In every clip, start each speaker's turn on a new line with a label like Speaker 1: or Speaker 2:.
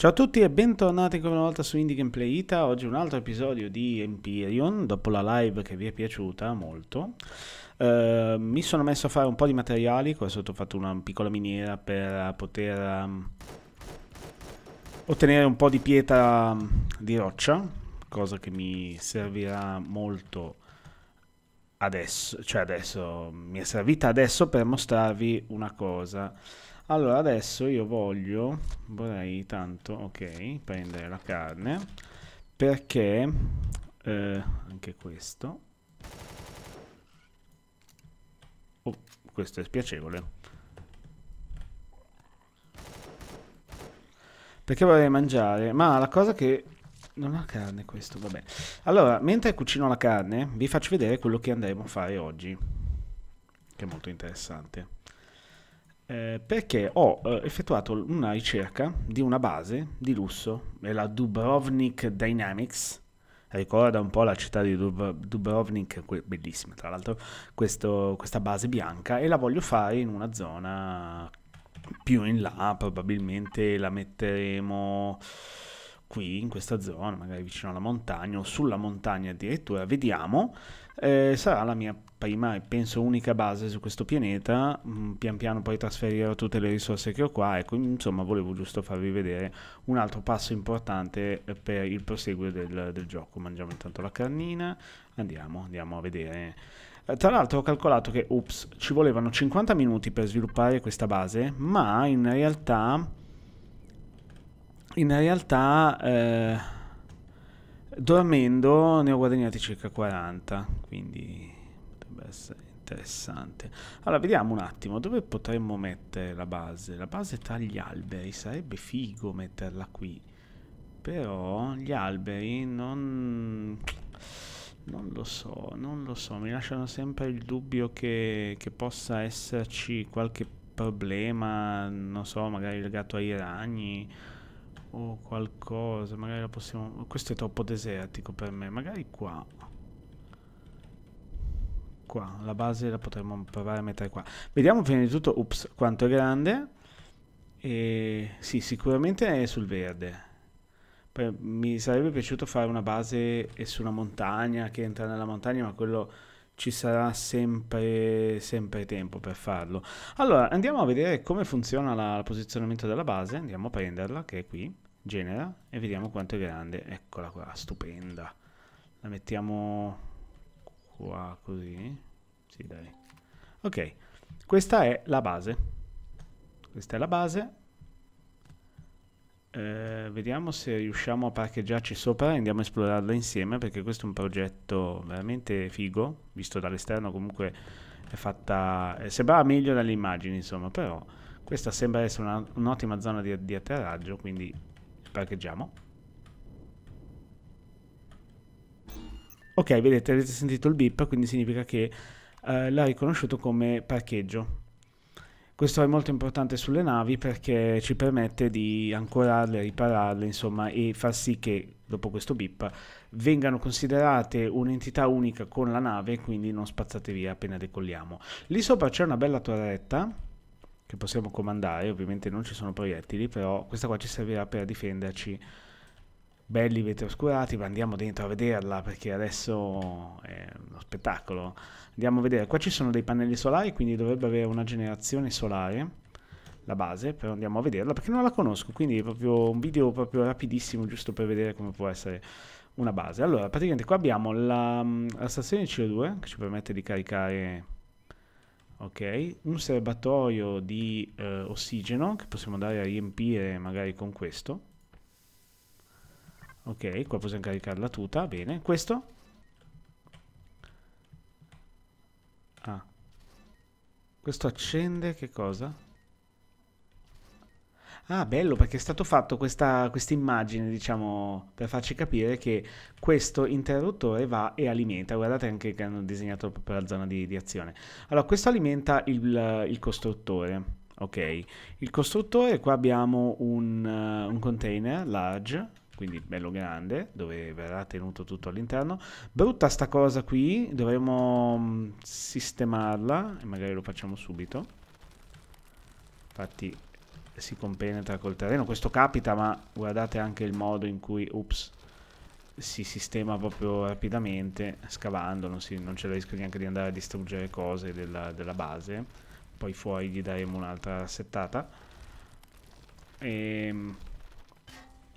Speaker 1: Ciao a tutti e bentornati ancora una volta su Indie Gameplay Ita, oggi un altro episodio di Empyrion, dopo la live che vi è piaciuta molto. Eh, mi sono messo a fare un po' di materiali, qua sotto ho fatto una piccola miniera per poter um, ottenere un po' di pietra um, ehm, di roccia, cosa che mi servirà molto adesso, cioè adesso mi è servita adesso per mostrarvi una cosa. Allora, adesso io voglio, vorrei tanto, ok, prendere la carne, perché, eh, anche questo, oh, questo è spiacevole, perché vorrei mangiare, ma la cosa che non ha carne questo, vabbè. Allora, mentre cucino la carne, vi faccio vedere quello che andremo a fare oggi, che è molto interessante eh, perché ho eh, effettuato una ricerca di una base di lusso, è la Dubrovnik Dynamics, ricorda un po' la città di Dub- Dubrovnik, bellissima tra l'altro, questo, questa base bianca e la voglio fare in una zona più in là, probabilmente la metteremo qui in questa zona, magari vicino alla montagna o sulla montagna addirittura, vediamo eh, sarà la mia prima e penso unica base su questo pianeta, mm, pian piano poi trasferirò tutte le risorse che ho qua, ecco insomma volevo giusto farvi vedere un altro passo importante eh, per il proseguo del, del gioco, mangiamo intanto la carnina, andiamo, andiamo a vedere eh, tra l'altro ho calcolato che ups, ci volevano 50 minuti per sviluppare questa base, ma in realtà in realtà eh, Dormendo ne ho guadagnati circa 40, quindi potrebbe essere interessante. Allora, vediamo un attimo, dove potremmo mettere la base? La base tra gli alberi, sarebbe figo metterla qui. Però gli alberi non... Non lo so, non lo so, mi lasciano sempre il dubbio che, che possa esserci qualche problema, non so, magari legato ai ragni o qualcosa, magari la possiamo... Questo è troppo desertico per me, magari qua. Qua, la base la potremmo provare a mettere qua. Vediamo prima di tutto, ups, quanto è grande. E sì, sicuramente è sul verde. Poi, mi sarebbe piaciuto fare una base e eh, su una montagna, che entra nella montagna, ma quello ci sarà sempre, sempre, tempo per farlo. Allora, andiamo a vedere come funziona la, il posizionamento della base, andiamo a prenderla, che è qui genera e vediamo quanto è grande eccola qua stupenda la mettiamo qua così sì dai ok questa è la base questa è la base eh, vediamo se riusciamo a parcheggiarci sopra e andiamo a esplorarla insieme perché questo è un progetto veramente figo visto dall'esterno comunque è fatta eh, sembrava meglio dalle immagini insomma però questa sembra essere un'ottima un zona di, di atterraggio quindi parcheggiamo. Ok, vedete, avete sentito il beep, quindi significa che eh, l'ha riconosciuto come parcheggio. Questo è molto importante sulle navi perché ci permette di ancorarle, ripararle, insomma, e far sì che dopo questo beep vengano considerate un'entità unica con la nave, quindi non spazzate via appena decolliamo. Lì sopra c'è una bella torretta che possiamo comandare, ovviamente non ci sono proiettili, però questa qua ci servirà per difenderci. Belli vetri oscurati, ma andiamo dentro a vederla perché adesso è uno spettacolo. Andiamo a vedere, qua ci sono dei pannelli solari, quindi dovrebbe avere una generazione solare la base, però andiamo a vederla perché non la conosco, quindi è proprio un video proprio rapidissimo giusto per vedere come può essere una base. Allora, praticamente qua abbiamo la, mm, la stazione CO2 che ci permette di caricare ok? Un serbatoio di eh, ossigeno che possiamo andare a riempire magari con questo. Ok, qua possiamo caricare la tuta, bene. Questo? Ah. Questo accende che cosa? Ah, bello, perché è stato fatto questa immagine, diciamo, per farci capire che questo interruttore va e alimenta. Guardate anche che hanno disegnato proprio la zona di, di azione. Allora, questo alimenta il, il costruttore ok il costruttore qua abbiamo un, uh, un, container large quindi bello grande dove verrà tenuto tutto all'interno brutta sta cosa qui dovremmo mm, sistemarla e magari lo facciamo subito infatti si compenetra col terreno. Questo capita, ma guardate anche il modo in cui ups, si sistema proprio rapidamente, scavando, non, si, non c'è il rischio neanche di andare a distruggere cose della, della base. Poi fuori gli daremo un'altra settata. E... Ehm,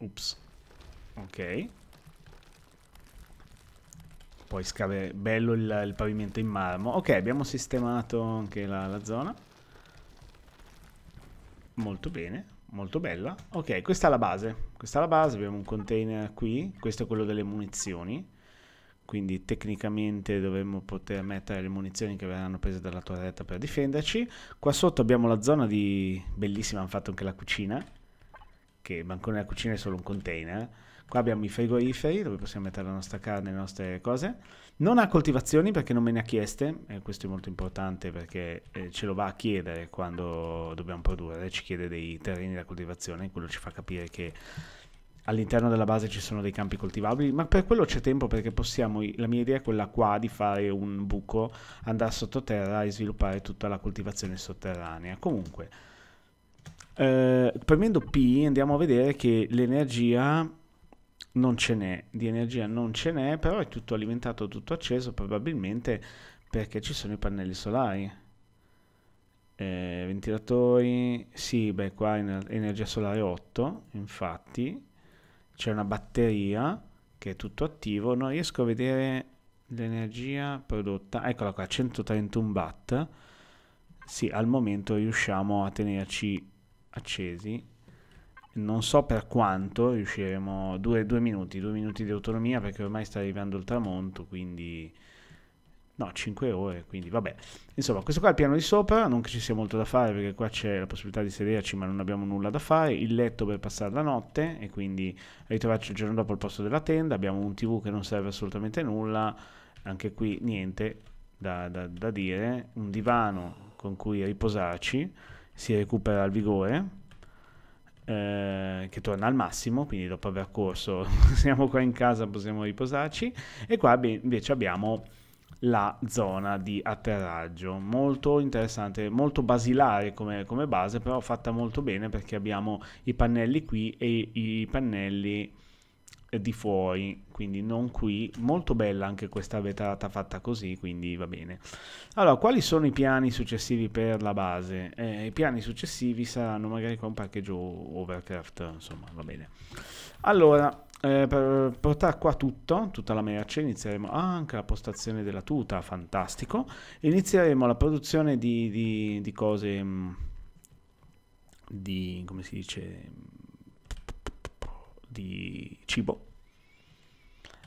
Speaker 1: ups. Ok. Poi scavare bello il, il, pavimento in marmo. Ok, abbiamo sistemato anche la, la zona molto bene, molto bella. Ok, questa è la base, questa è la base, abbiamo un container qui, questo è quello delle munizioni, quindi tecnicamente dovremmo poter mettere le munizioni che verranno prese dalla torretta per difenderci. Qua sotto abbiamo la zona di... bellissima, hanno fatto anche la cucina, che il bancone della cucina è solo un container, Qua abbiamo i frigoriferi dove possiamo mettere la nostra carne, e le nostre cose. Non ha coltivazioni perché non me ne ha chieste, e questo è molto importante perché eh, ce lo va a chiedere quando dobbiamo produrre, ci chiede dei terreni da coltivazione, quello ci fa capire che all'interno della base ci sono dei campi coltivabili, ma per quello c'è tempo perché possiamo, la mia idea è quella qua di fare un buco, andare sottoterra e sviluppare tutta la coltivazione sotterranea. Comunque, eh, premendo P andiamo a vedere che l'energia non ce n'è, di energia non ce n'è, però è tutto alimentato, tutto acceso, probabilmente perché ci sono i pannelli solari. Eh, ventilatori, sì, beh qua è energia solare 8, infatti, c'è una batteria che è tutto attivo, non riesco a vedere l'energia prodotta, eccola qua, 131 watt, sì, al momento riusciamo a tenerci accesi non so per quanto riusciremo, due, due minuti, due minuti di autonomia perché ormai sta arrivando il tramonto, quindi no, 5 ore, quindi vabbè. Insomma, questo qua è il piano di sopra, non che ci sia molto da fare perché qua c'è la possibilità di sederci ma non abbiamo nulla da fare, il letto per passare la notte e quindi ritrovarci il giorno dopo al posto della tenda, abbiamo un tv che non serve assolutamente nulla, anche qui niente da, da, da dire, un divano con cui riposarci, si recupera il vigore, eh, che torna al massimo, quindi dopo aver corso siamo qua in casa, possiamo riposarci e qua invece abbiamo la zona di atterraggio molto interessante molto basilare come, come base però fatta molto bene perché abbiamo i pannelli qui e i pannelli di fuori, quindi non qui. Molto bella anche questa vetrata fatta così, quindi va bene. Allora, quali sono i piani successivi per la base? Eh, I piani successivi saranno magari con un parcheggio overcraft, insomma, va bene. Allora, eh, per portare qua tutto, tutta la merce, inizieremo ah, anche la postazione della tuta, fantastico. Inizieremo la produzione di, di, di cose... Mm, di, come si dice di cibo.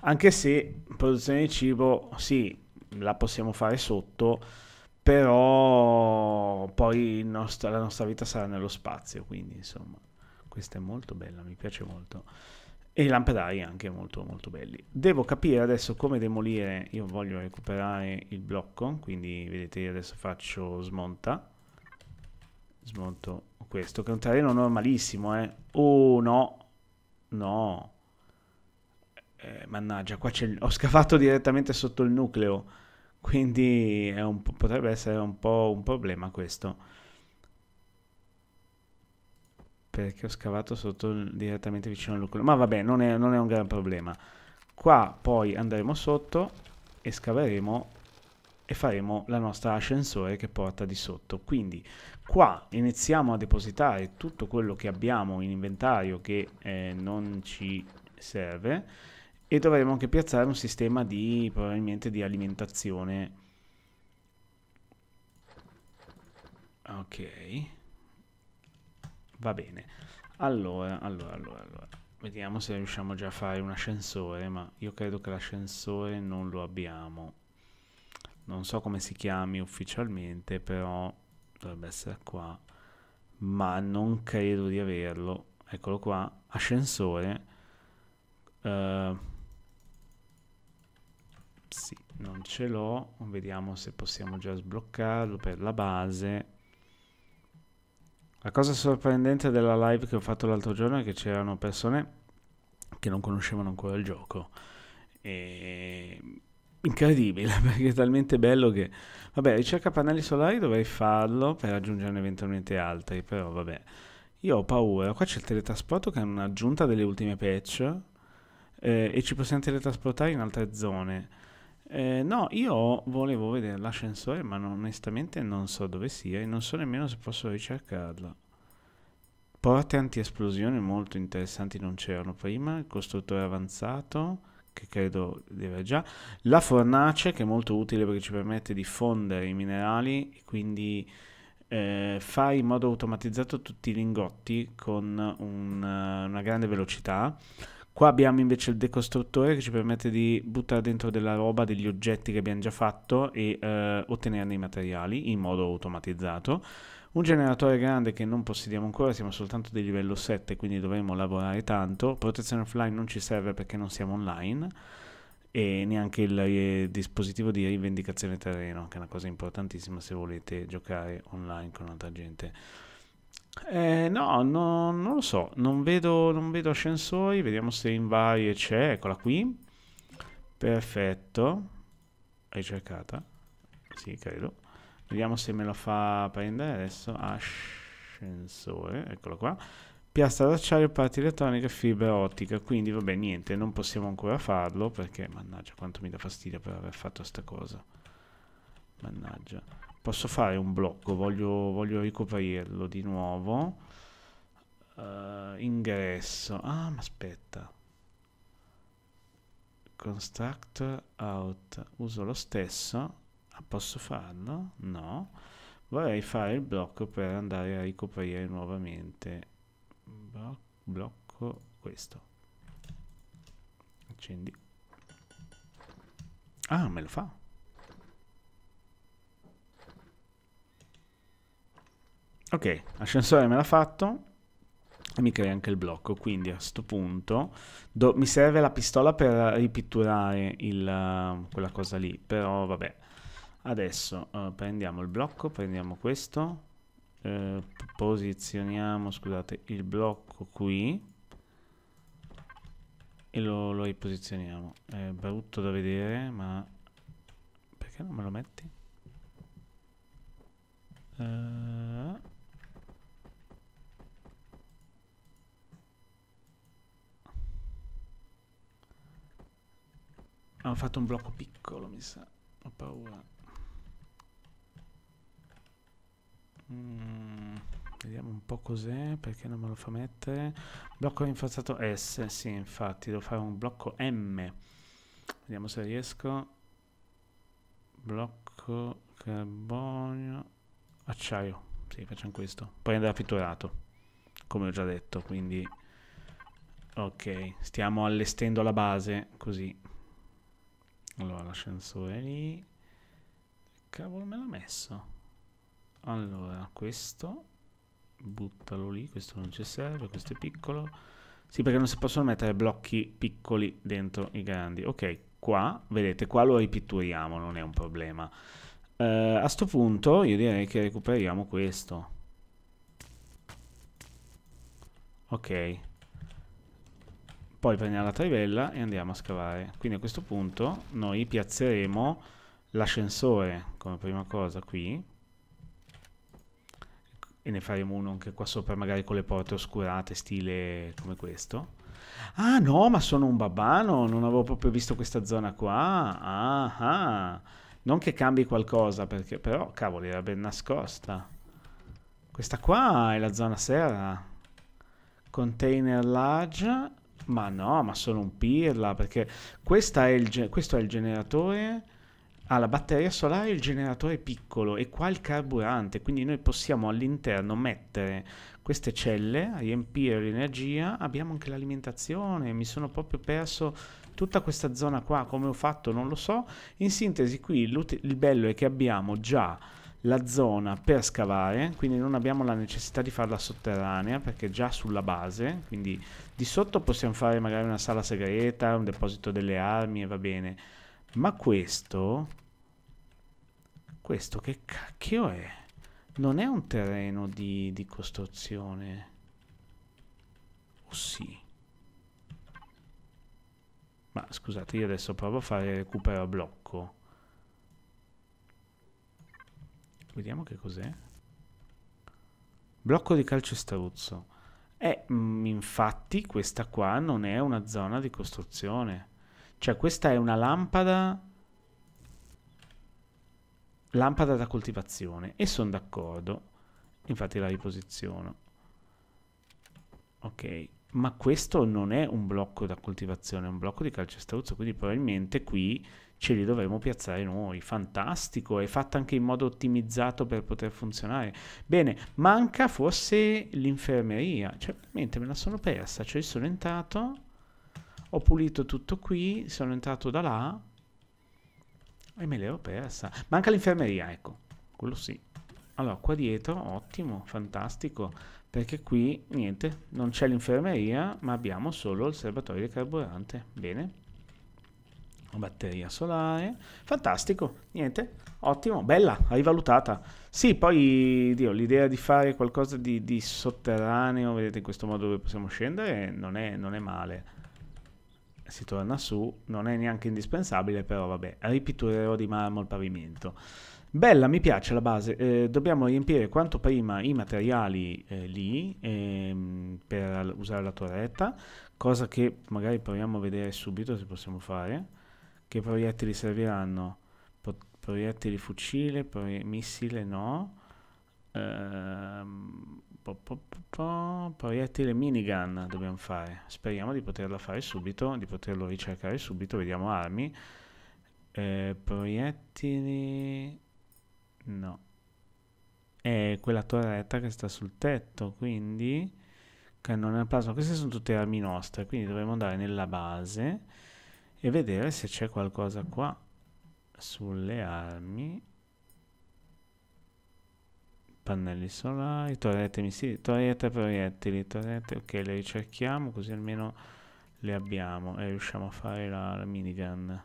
Speaker 1: Anche se produzione di cibo, sì, la possiamo fare sotto, però poi nostro, la nostra vita sarà nello spazio, quindi insomma, questa è molto bella, mi piace molto. E i lampadari anche molto molto belli. Devo capire adesso come demolire, io voglio recuperare il blocco, quindi vedete io adesso faccio smonta, smonto questo, che è un terreno normalissimo, eh. Oh no, No. Eh, mannaggia, qua c'è il... ho scavato direttamente sotto il nucleo, quindi potrebbe essere un po' un problema questo. Perché ho scavato sotto direttamente vicino al nucleo. Ma vabbè, non è, non è un gran problema. Qua poi andremo sotto e scaveremo e faremo la nostra ascensore che porta di sotto. Quindi qua iniziamo a depositare tutto quello che abbiamo in inventario che eh, non ci serve e dovremo anche piazzare un sistema di probabilmente di alimentazione. Ok. Va bene. Allora, allora, allora, allora. Vediamo se riusciamo già a fare un ascensore, ma io credo che l'ascensore non lo abbiamo non so come si chiami ufficialmente, però dovrebbe essere qua, ma non credo di averlo. Eccolo qua, ascensore. Uh, sì, non ce l'ho. Vediamo se possiamo già sbloccarlo per la base. La cosa sorprendente della live che ho fatto l'altro giorno è che c'erano persone che non conoscevano ancora il gioco. E incredibile perché è talmente bello che vabbè ricerca pannelli solari dovrei farlo per aggiungerne eventualmente altri però vabbè io ho paura qua c'è il teletrasporto che è un'aggiunta delle ultime patch eh, e ci possiamo teletrasportare in altre zone eh, no io volevo vedere l'ascensore ma non, onestamente non so dove sia e non so nemmeno se posso ricercarlo porte anti esplosione molto interessanti non c'erano prima il costruttore avanzato che credo di aver già, la fornace che è molto utile perché ci permette di fondere i minerali e quindi eh, fare in modo automatizzato tutti i lingotti con un, una grande velocità. Qua abbiamo invece il decostruttore che ci permette di buttare dentro della roba, degli oggetti che abbiamo già fatto e eh, ottenerne i materiali in modo automatizzato un generatore grande che non possediamo ancora, siamo soltanto di livello 7, quindi dovremmo lavorare tanto, protezione offline non ci serve perché non siamo online e neanche il eh, dispositivo di rivendicazione terreno, che è una cosa importantissima se volete giocare online con altra gente. Eh, no, no, non lo so, non vedo, non vedo ascensori, vediamo se in varie c'è, eccola qui. Perfetto, ricercata, sì credo. Vediamo se me lo fa prendere adesso. Ascensore, eccolo qua. Piastra d'acciaio, parti elettroniche, fibra ottica. Quindi, vabbè, niente, non possiamo ancora farlo perché, mannaggia, quanto mi dà fastidio per aver fatto sta cosa. Mannaggia. Posso fare un blocco, voglio, voglio ricoprirlo di nuovo. Uh, ingresso. Ah, ma aspetta. Construct out. Uso lo stesso posso farlo? No. Vorrei fare il blocco per andare a ricoprire nuovamente. Blo blocco questo. Accendi. Ah, me lo fa. Ok, l'ascensore me l'ha fatto e mi crea anche il blocco, quindi a questo punto mi serve la pistola per ripitturare il, quella cosa lì, però vabbè. Adesso uh, prendiamo il blocco, prendiamo questo, eh, posizioniamo, scusate, il blocco qui e lo, lo riposizioniamo. È brutto da vedere, ma perché non me lo metti? Uh... Eh. Ho fatto un blocco piccolo, mi sa. Ho paura. Mm, vediamo un po' cos'è, perché non me lo fa mettere. Blocco rinforzato S, sì, infatti, devo fare un blocco M. Vediamo se riesco. Blocco carbonio, acciaio. Sì, facciamo questo. Poi andrà fitturato, come ho già detto, quindi... Ok, stiamo allestendo la base, così. Allora, l'ascensore lì... Che Cavolo me l'ha messo? allora questo buttalo lì questo non ci serve questo è piccolo sì perché non si possono mettere blocchi piccoli dentro i grandi ok qua vedete qua lo ripitturiamo non è un problema uh, a sto punto io direi che recuperiamo questo ok poi prendiamo la trivella e andiamo a scavare quindi a questo punto noi piazzeremo l'ascensore come prima cosa qui e ne faremo uno anche qua sopra magari con le porte oscurate stile come questo ah no ma sono un babbano non avevo proprio visto questa zona qua ah, ah. non che cambi qualcosa perché però cavolo era ben nascosta questa qua è la zona serra container large ma no ma sono un pirla perché è ge- questo è il generatore ha la batteria solare il generatore piccolo e qua il carburante, quindi noi possiamo all'interno mettere queste celle, riempire l'energia, abbiamo anche l'alimentazione, mi sono proprio perso tutta questa zona qua, come ho fatto non lo so, in sintesi qui il bello è che abbiamo già la zona per scavare, quindi non abbiamo la necessità di farla sotterranea perché già sulla base, quindi di sotto possiamo fare magari una sala segreta, un deposito delle armi e va bene. Ma questo questo che cacchio è? Non è un terreno di, di costruzione. O sì? Ma scusate, io adesso provo a fare recupero a blocco. Vediamo che cos'è. Blocco di calcestruzzo. Eh, mh, mm, infatti questa qua non è una zona di costruzione. Cioè questa è una lampada lampada da coltivazione e sono d'accordo infatti la riposiziono ok ma questo non è un blocco da coltivazione è un blocco di calcestruzzo quindi probabilmente qui ce li dovremo piazzare noi fantastico è fatta anche in modo ottimizzato per poter funzionare bene manca forse l'infermeria cioè veramente me la sono persa cioè sono entrato ho pulito tutto qui sono entrato da là e me l'ero persa. Manca l'infermeria, ecco. Quello sì. Allora, qua dietro, ottimo, fantastico. Perché qui, niente, non c'è l'infermeria, ma abbiamo solo il serbatoio di carburante. Bene. La Batteria solare. Fantastico, niente. Ottimo, bella, rivalutata. Sì, poi l'idea di fare qualcosa di, di, sotterraneo, vedete in questo modo dove possiamo scendere, non è, non è male si torna su, non è neanche indispensabile, però vabbè, ripitturerò di marmo il pavimento. Bella, mi piace la base. Eh, dobbiamo riempire quanto prima i materiali eh, lì ehm, per usare la torretta, cosa che magari proviamo a vedere subito se possiamo fare. Che proiettili serviranno? Po proiettili fucile, proie missile no. Proiettile minigun dobbiamo fare. Speriamo di poterla fare subito, di poterlo ricercare subito. Vediamo armi. Eh, proiettili... No. È quella torretta che sta sul tetto, quindi... Cannone a plasma. Queste sono tutte armi nostre, quindi dovremmo andare nella base e vedere se c'è qualcosa qua sulle armi pannelli solari, torrette missili, torrette proiettili, torrette, ok le ricerchiamo così almeno le abbiamo e riusciamo a fare la, la minigun.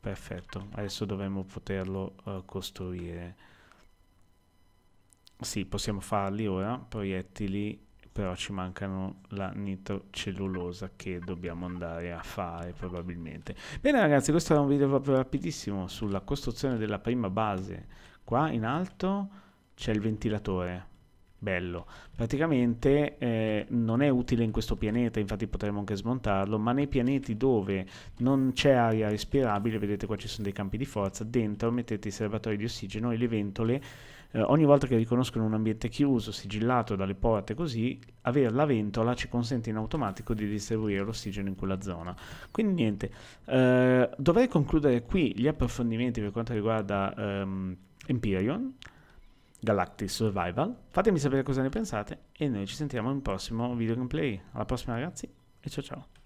Speaker 1: Perfetto, adesso dovremmo poterlo uh, costruire. Sì, possiamo farli ora, proiettili, però ci mancano la nitrocellulosa che dobbiamo andare a fare probabilmente. Bene ragazzi, questo era un video proprio rapidissimo sulla costruzione della prima base qua in alto c'è il ventilatore. Bello. Praticamente eh, non è utile in questo pianeta, infatti potremmo anche smontarlo, ma nei pianeti dove non c'è aria respirabile, vedete qua ci sono dei campi di forza, dentro mettete i serbatoi di ossigeno e le ventole, eh, ogni volta che riconoscono un ambiente chiuso, sigillato dalle porte così, avere la ventola ci consente in automatico di distribuire l'ossigeno in quella zona. Quindi niente, eh, dovrei concludere qui gli approfondimenti per quanto riguarda... Ehm, Empyrean, Galactic Survival. Fatemi sapere cosa ne pensate e noi ci sentiamo in un prossimo video gameplay. Alla prossima ragazzi e ciao ciao.